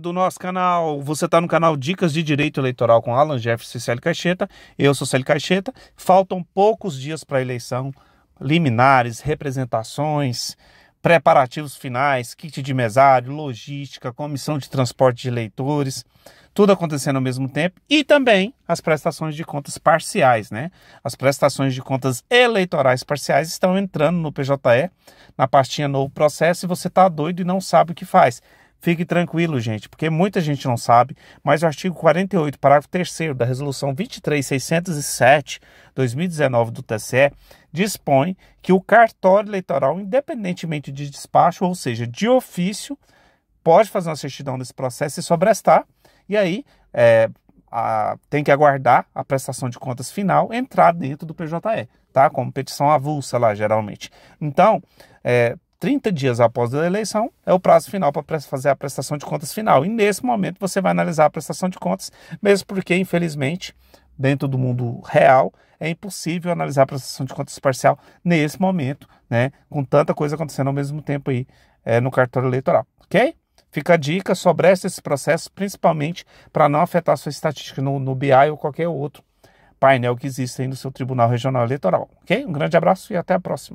do nosso canal. Você está no canal Dicas de Direito Eleitoral com Alan Jefferson e Célio Caixeta. Eu sou Célio Caixeta. Faltam poucos dias para a eleição. Liminares, representações, preparativos finais, kit de mesário, logística, comissão de transporte de eleitores, tudo acontecendo ao mesmo tempo e também as prestações de contas parciais, né? As prestações de contas eleitorais parciais estão entrando no PJE, na pastinha novo processo e você está doido e não sabe o que faz. Fique tranquilo, gente, porque muita gente não sabe, mas o artigo 48, parágrafo 3 da Resolução 23607/2019 do TSE dispõe que o cartório eleitoral, independentemente de despacho, ou seja, de ofício, pode fazer uma certidão desse processo e sobrestar, e aí é, a, tem que aguardar a prestação de contas final entrar dentro do PJE, tá? Como petição avulsa lá, geralmente. Então, é, 30 dias após a eleição é o prazo final para fazer a prestação de contas final. E nesse momento você vai analisar a prestação de contas, mesmo porque, infelizmente, dentro do mundo real, é impossível analisar a prestação de contas parcial nesse momento, né? Com tanta coisa acontecendo ao mesmo tempo aí é, no cartório eleitoral, ok? Fica a dica, sobre esse processo, principalmente para não afetar a sua estatística no, no BI ou qualquer outro painel que existe aí no seu Tribunal Regional Eleitoral, ok? Um grande abraço e até a próxima.